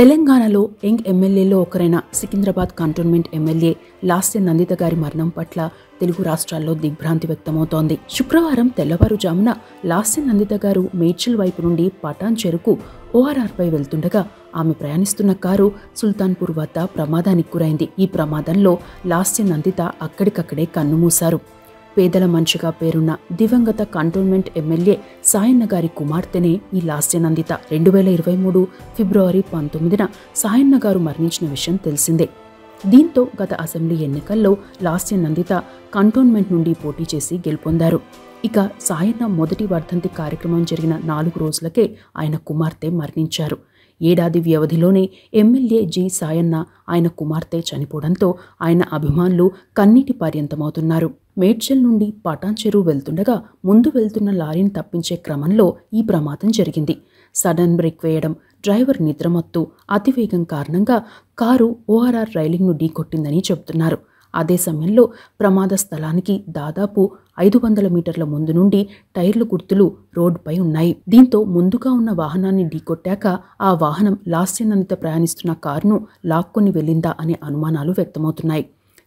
తెలంగాణలో యంగ్ ఎమ్మెల్యేలో ఒకరైన సికింద్రాబాద్ కంటోన్మెంట్ ఎమ్మెల్యే లాస్య నందిత గారి మరణం పట్ల తెలుగు రాష్ట్రాల్లో దిగ్భ్రాంతి వ్యక్తమవుతోంది శుక్రవారం తెల్లవారుజామున లాస్య నందిత గారు మేడ్చల్ వైపు నుండి పటాన్ చెరుకు ఓఆర్ఆర్పై వెళ్తుండగా ఆమె ప్రయాణిస్తున్న కారు సుల్తాన్పూర్ వద్ద ప్రమాదానికి గురైంది ఈ ప్రమాదంలో లాస్య నందిత అక్కడికక్కడే కన్నుమూశారు పేదల మనిషిగా పేరున్న దివంగత కంటోన్మెంట్ ఎమ్మెల్యే సాయన్న గారి కుమార్తెనే ఈ లాస్యనందిత రెండు వేల ఇరవై మూడు ఫిబ్రవరి పంతొమ్మిదిన సాయన్న గారు మరణించిన విషయం తెలిసిందే దీంతో గత అసెంబ్లీ ఎన్నికల్లో లాస్యనందిత కంటోన్మెంట్ నుండి పోటీ చేసి గెలుపొందారు ఇక సాయన్న మొదటి వర్ధంతి కార్యక్రమం జరిగిన నాలుగు రోజులకే ఆయన కుమార్తె మరణించారు ఏడాది వ్యవధిలోనే ఎమ్మెల్యే జి సాయన్న ఆయన కుమార్తె చనిపోవడంతో ఆయన అభిమానులు కన్నీటి పర్యంతమవుతున్నారు మేడ్చల్ నుండి పటాన్ చెరువు వెళ్తుండగా ముందు వెళ్తున్న లారీని తప్పించే క్రమంలో ఈ ప్రమాదం జరిగింది సడన్ బ్రేక్ వేయడం డ్రైవర్ నిద్రమత్తు అతివేగం కారణంగా కారు ఓఆర్ఆర్ రైలింగ్ను ఢీకొట్టిందని చెబుతున్నారు అదే సమయంలో ప్రమాద స్థలానికి దాదాపు ఐదు వందల మీటర్ల ముందు నుండి టైర్ల గుర్తులు రోడ్డుపై ఉన్నాయి దీంతో ముందుగా ఉన్న వాహనాన్ని ఢీకొట్టాక ఆ వాహనం లాస్యనంత ప్రయాణిస్తున్న కారును లాక్కొని వెళ్ళిందా అనే అనుమానాలు వ్యక్తమవుతున్నాయి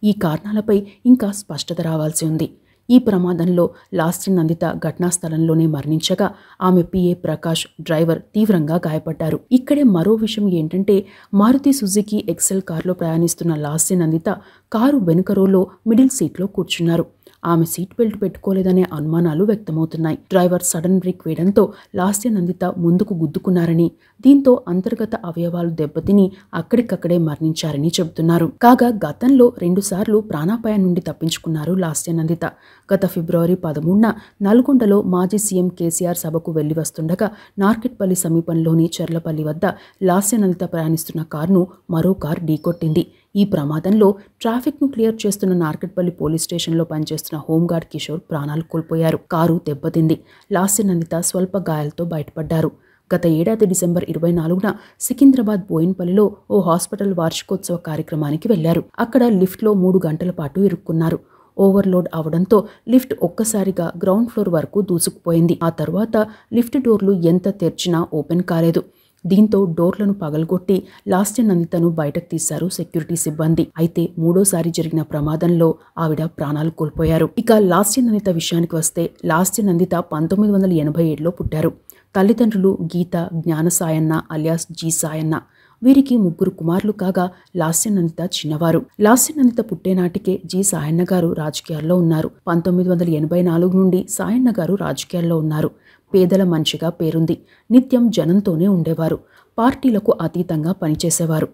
ఈ కారణాలపై ఇంకా స్పష్టత రావాల్సి ఉంది ఈ ప్రమాదంలో లాస్ట్ నందిత ఘటనా స్థలంలోనే మరణించగా ఆమె పిఏ ప్రకాష్ డ్రైవర్ తీవ్రంగా గాయపడ్డారు ఇక్కడే మరో విషయం ఏంటంటే మారుతి సుజుకి ఎక్సెల్ కారులో ప్రయాణిస్తున్న లాస్ట్ నందిత కారు వెనుక రోలో మిడిల్ సీట్లో కూర్చున్నారు ఆమె సీట్ బెల్ట్ పెట్టుకోలేదనే అనుమానాలు వ్యక్తమవుతున్నాయి డ్రైవర్ సడన్ బ్రేక్ వేయడంతో లాస్య నందిత ముందుకు గుద్దుకున్నారని దీంతో అంతర్గత అవయవాలు దెబ్బతిని అక్కడికక్కడే మరణించారని చెబుతున్నారు కాగా గతంలో రెండుసార్లు ప్రాణాపాయం నుండి తప్పించుకున్నారు లాస్య నందిత గత ఫిబ్రవరి పదమూడున నల్గొండలో మాజీ సీఎం కేసీఆర్ సభకు వెళ్లి వస్తుండగా నార్కెట్పల్లి సమీపంలోని చెర్లపల్లి వద్ద లాస్య నందిత ప్రయాణిస్తున్న కారును మరో కారు ఢీకొట్టింది ఈ ప్రమాదంలో ట్రాఫిక్ను క్లియర్ చేస్తున్న నార్కెట్పల్లి పోలీస్ స్టేషన్లో పనిచేస్తున్న హోంగార్డ్ కిషోర్ ప్రాణాలు కోల్పోయారు కారు దెబ్బతింది లాస్య నందిత స్వల్ప గాయాలతో బయటపడ్డారు గత ఏడాది డిసెంబర్ ఇరవై నాలుగున సికింద్రాబాద్ బోయిన్పల్లిలో ఓ హాస్పిటల్ వార్షికోత్సవ కార్యక్రమానికి వెళ్లారు అక్కడ లిఫ్ట్లో మూడు గంటల పాటు ఇరుక్కున్నారు ఓవర్లోడ్ అవడంతో లిఫ్ట్ ఒక్కసారిగా గ్రౌండ్ ఫ్లోర్ వరకు దూసుకుపోయింది ఆ తర్వాత లిఫ్ట్ డోర్లు ఎంత తెరిచినా ఓపెన్ కాలేదు దీంతో డోర్లను పగలగొట్టి లాస్టన్ అనితను బయటకు తీశారు సెక్యూరిటీ సిబ్బంది అయితే మూడోసారి జరిగిన ప్రమాదంలో ఆవిడ ప్రాణాలు కోల్పోయారు ఇక లాస్టన్ అనిత విషయానికి వస్తే లాస్ట్ అనిత పంతొమ్మిది వందల ఎనభై ఏడులో పుట్టారు తల్లిదండ్రులు గీత జ్ఞాన సాయన్న అలియాస్ జీ సాయన్న వీరికి ముగ్గురు కుమారులు కాగా లాస్యనందిత చిన్నవారు లాస్యనందిత పుట్టేనాటికే జి సాయన్న గారు రాజకీయాల్లో ఉన్నారు పంతొమ్మిది వందల ఎనభై నాలుగు నుండి సాయన్న గారు రాజకీయాల్లో ఉన్నారు పేదల మనిషిగా పేరుంది నిత్యం జనంతోనే ఉండేవారు పార్టీలకు అతీతంగా పనిచేసేవారు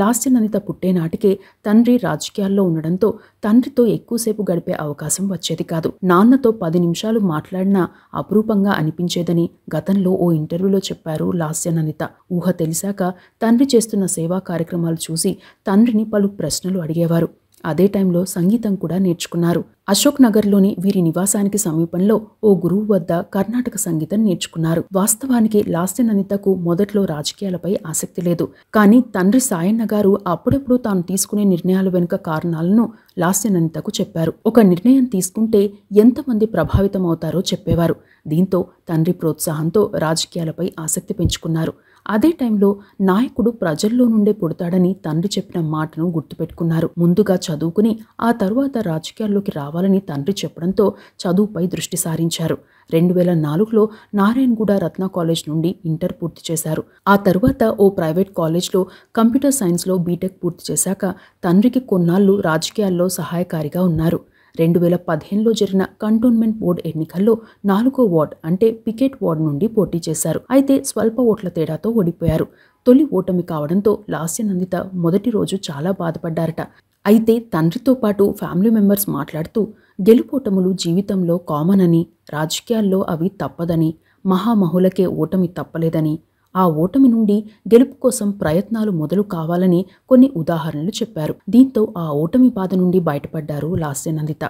లాస్యననిత పుట్టేనాటికే తండ్రి రాజకీయాల్లో ఉండడంతో తండ్రితో ఎక్కువసేపు గడిపే అవకాశం వచ్చేది కాదు నాన్నతో పది నిమిషాలు మాట్లాడినా అపురూపంగా అనిపించేదని గతంలో ఓ ఇంటర్వ్యూలో చెప్పారు లాస్య ననిత ఊహ తెలిసాక తండ్రి చేస్తున్న సేవా కార్యక్రమాలు చూసి తండ్రిని పలు ప్రశ్నలు అడిగేవారు అదే టైంలో సంగీతం కూడా నేర్చుకున్నారు అశోక్ నగర్లోని వీరి నివాసానికి సమీపంలో ఓ గురువు వద్ద కర్ణాటక సంగీతం నేర్చుకున్నారు వాస్తవానికి లాస్టిన్ అనితకు మొదట్లో రాజకీయాలపై ఆసక్తి లేదు కానీ తండ్రి సాయన్న గారు అప్పుడప్పుడు తాను తీసుకునే నిర్ణయాల వెనుక కారణాలను లాస్టిన్ అనితకు చెప్పారు ఒక నిర్ణయం తీసుకుంటే ఎంతమంది ప్రభావితమవుతారో చెప్పేవారు దీంతో తండ్రి ప్రోత్సాహంతో రాజకీయాలపై ఆసక్తి పెంచుకున్నారు అదే టైంలో నాయకుడు ప్రజల్లో నుండే పుడతాడని తండ్రి చెప్పిన మాటను గుర్తుపెట్టుకున్నారు ముందుగా చదువుకుని ఆ తరువాత రాజకీయాల్లోకి రావాలని తండ్రి చెప్పడంతో చదువుపై దృష్టి సారించారు రెండు వేల నాలుగులో నారాయణగూడ రత్న కాలేజ్ నుండి ఇంటర్ పూర్తి చేశారు ఆ తరువాత ఓ ప్రైవేట్ కాలేజ్లో కంప్యూటర్ సైన్స్లో బీటెక్ పూర్తి చేశాక తండ్రికి కొన్నాళ్ళు రాజకీయాల్లో సహాయకారిగా ఉన్నారు రెండు వేల పదిహేనులో జరిగిన కంటోన్మెంట్ బోర్డు ఎన్నికల్లో నాలుగో వార్డ్ అంటే పికెట్ వార్డ్ నుండి పోటీ చేశారు అయితే స్వల్ప ఓట్ల తేడాతో ఓడిపోయారు తొలి ఓటమి కావడంతో లాస్యనందిత మొదటి రోజు చాలా బాధపడ్డారట అయితే తండ్రితో పాటు ఫ్యామిలీ మెంబర్స్ మాట్లాడుతూ గెలుపోటములు జీవితంలో కామన్ అని రాజకీయాల్లో అవి తప్పదని మహామహులకే ఓటమి తప్పలేదని ఆ ఓటమి నుండి గెలుపు కోసం ప్రయత్నాలు మొదలు కావాలని కొన్ని ఉదాహరణలు చెప్పారు దీంతో ఆ ఓటమి బాధ నుండి బయటపడ్డారు లాస్యనందిత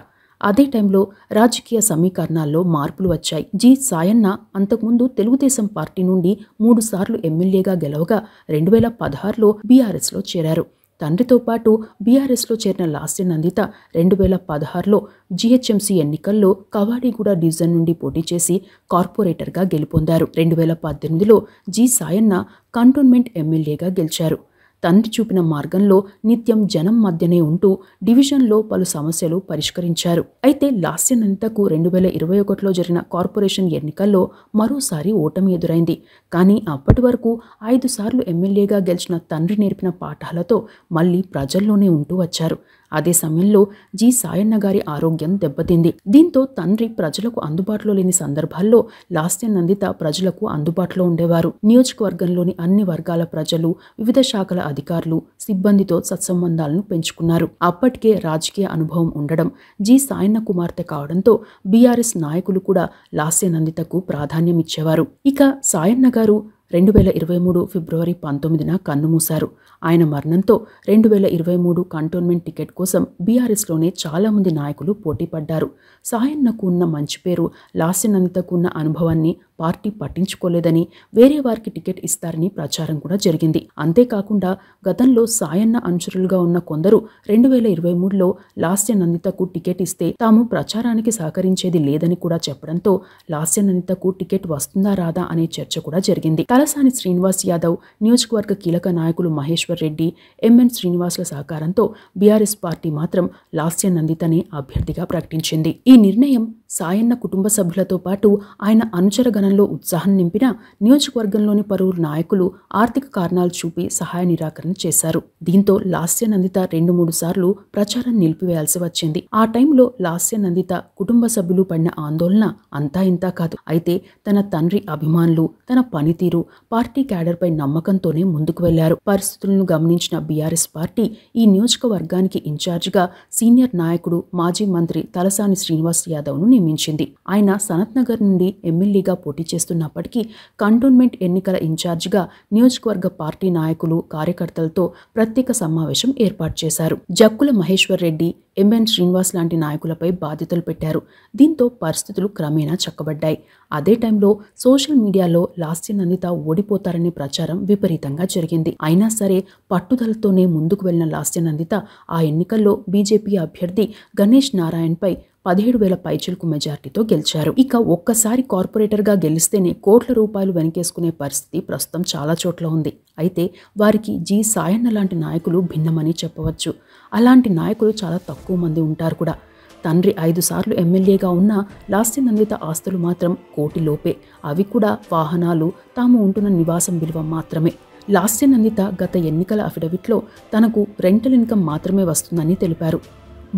అదే టైంలో రాజకీయ సమీకరణాల్లో మార్పులు వచ్చాయి జి సాయన్న అంతకుముందు తెలుగుదేశం పార్టీ నుండి మూడుసార్లు ఎమ్మెల్యేగా గెలవగా రెండు వేల పదహారులో బీఆర్ఎస్లో చేరారు తండ్రితో పాటు బీఆర్ఎస్లో చేరిన లాస్య నందిత రెండు వేల పదహారులో జీహెచ్ఎంసీ ఎన్నికల్లో కవాడీగూడ డివిజన్ నుండి పోటీ చేసి కార్పొరేటర్గా గెలుపొందారు రెండు వేల పద్దెనిమిదిలో జి సాయన్న కంటోన్మెంట్ ఎమ్మెల్యేగా గెలిచారు తండ్రి చూపిన మార్గంలో నిత్యం జనం మధ్యనే ఉంటూ డివిజన్లో పలు సమస్యలు పరిష్కరించారు అయితే లాస్య నంతకు రెండు వేల ఇరవై ఒకటిలో జరిగిన కార్పొరేషన్ ఎన్నికల్లో మరోసారి ఓటమి ఎదురైంది కానీ అప్పటి వరకు ఐదు సార్లు ఎమ్మెల్యేగా గెలిచిన తండ్రి నేర్పిన పాఠాలతో మళ్ళీ ప్రజల్లోనే ఉంటూ వచ్చారు అదే సమయంలో జి సాయన్న గారి ఆరోగ్యం దెబ్బతింది దీంతో తండ్రి ప్రజలకు అందుబాటులో లేని సందర్భాల్లో లాస్య నందిత ప్రజలకు అందుబాటులో ఉండేవారు నియోజకవర్గంలోని అన్ని వర్గాల ప్రజలు వివిధ శాఖల అధికారులు సిబ్బందితో సత్సంబంధాలను పెంచుకున్నారు అప్పటికే రాజకీయ అనుభవం ఉండడం జి సాయన్న కుమార్తె కావడంతో బీఆర్ఎస్ నాయకులు కూడా లాస్య నందితకు ప్రాధాన్యమిచ్చేవారు ఇక సాయన్న గారు రెండు వేల ఇరవై మూడు ఫిబ్రవరి పంతొమ్మిదిన కన్నుమూశారు ఆయన మరణంతో రెండు వేల ఇరవై మూడు కంటోన్మెంట్ టికెట్ కోసం బీఆర్ఎస్లోనే చాలామంది నాయకులు పోటీపడ్డారు సాయన్నకు ఉన్న మంచి పేరు లాస్యనంతకు ఉన్న అనుభవాన్ని పార్టీ పట్టించుకోలేదని వేరే వారికి టికెట్ ఇస్తారని ప్రచారం కూడా జరిగింది అంతేకాకుండా గతంలో సాయన్న అనుచరులుగా ఉన్న కొందరు రెండు వేల ఇరవై మూడులో లాస్యనందితకు టికెట్ ఇస్తే తాము ప్రచారానికి సహకరించేది లేదని కూడా చెప్పడంతో లాస్యనందితకు టికెట్ వస్తుందా రాదా అనే చర్చ కూడా జరిగింది తల తలసాని శ్రీనివాస్ యాదవ్ నియోజకవర్గ కీలక నాయకులు మహేశ్వర్ రెడ్డి ఎంఎన్ శ్రీనివాసుల సహకారంతో బీఆర్ఎస్ పార్టీ మాత్రం లాస్య నందితని అభ్యర్థిగా ప్రకటించింది ఈ నిర్ణయం సాయన్న కుటుంబ సభ్యులతో పాటు ఆయన అనుచర గణంలో ఉత్సాహం నింపిన నియోజకవర్గంలోని పలువురు నాయకులు ఆర్థిక కారణాలు చూపి సహాయ నిరాకరణ చేశారు దీంతో లాస్య నందిత రెండు మూడు సార్లు ప్రచారం నిలిపివేయాల్సి వచ్చింది ఆ టైంలో లాస్య నందిత కుటుంబ సభ్యులు పడిన ఆందోళన అంతా ఇంతా కాదు అయితే తన తండ్రి అభిమానులు తన పనితీరు పార్టీ క్యాడర్పై నమ్మకంతోనే ముందుకు వెళ్లారు పరిస్థితులను గమనించిన బీఆర్ఎస్ పార్టీ ఈ నియోజకవర్గానికి ఇన్ఛార్జిగా సీనియర్ నాయకుడు మాజీ మంత్రి తలసాని శ్రీనివాస్ యాదవ్ను నియమించింది ఆయన సనత్ నగర్ నుండి ఎమ్మెల్యేగా పోటీ చేస్తున్నప్పటికీ కంటోన్మెంట్ ఎన్నికల ఇన్ఛార్జిగా నియోజకవర్గ పార్టీ నాయకులు కార్యకర్తలతో ప్రత్యేక సమావేశం ఏర్పాటు చేశారు జక్కుల మహేశ్వర్ రెడ్డి ఎంఎన్ శ్రీనివాస్ లాంటి నాయకులపై బాధ్యతలు పెట్టారు దీంతో పరిస్థితులు క్రమేణా చక్కబడ్డాయి అదే టైంలో సోషల్ మీడియాలో లాస్య నందిత ఓడిపోతారనే ప్రచారం విపరీతంగా జరిగింది అయినా సరే పట్టుదలతోనే ముందుకు వెళ్లిన లాస్య నందిత ఆ ఎన్నికల్లో బీజేపీ అభ్యర్థి గణేష్ నారాయణ్పై పదిహేడు వేల పైచలకు మెజార్టీతో గెలిచారు ఇక ఒక్కసారి కార్పొరేటర్గా గెలిస్తేనే కోట్ల రూపాయలు వెనకేసుకునే పరిస్థితి ప్రస్తుతం చాలా చోట్ల ఉంది అయితే వారికి జీ సాయన్న లాంటి నాయకులు భిన్నమని చెప్పవచ్చు అలాంటి నాయకులు చాలా తక్కువ మంది ఉంటారు కూడా తండ్రి ఐదు సార్లు ఎమ్మెల్యేగా ఉన్న లాస్య నందిత ఆస్తులు మాత్రం కోటి లోపే అవి కూడా వాహనాలు తాము ఉంటున్న నివాసం విలువ మాత్రమే లాస్య నందిత గత ఎన్నికల అఫిడవిట్లో తనకు రెంటల్ ఇన్కమ్ మాత్రమే వస్తుందని తెలిపారు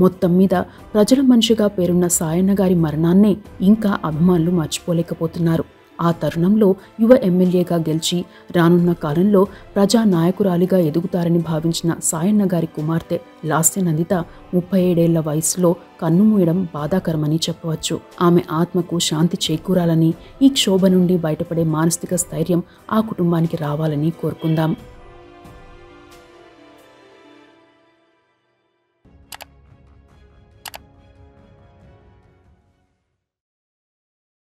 మొత్తం మీద ప్రజల మనిషిగా పేరున్న సాయన్న గారి మరణాన్నే ఇంకా అభిమానులు మర్చిపోలేకపోతున్నారు ఆ తరుణంలో యువ ఎమ్మెల్యేగా గెలిచి రానున్న కాలంలో ప్రజా నాయకురాలిగా ఎదుగుతారని భావించిన సాయన్న గారి కుమార్తె లాస్య నందిత ముప్పై ఏడేళ్ల వయసులో కన్నుమూయడం బాధాకరమని చెప్పవచ్చు ఆమె ఆత్మకు శాంతి చేకూరాలని ఈ క్షోభ నుండి బయటపడే మానసిక స్థైర్యం ఆ కుటుంబానికి రావాలని కోరుకుందాం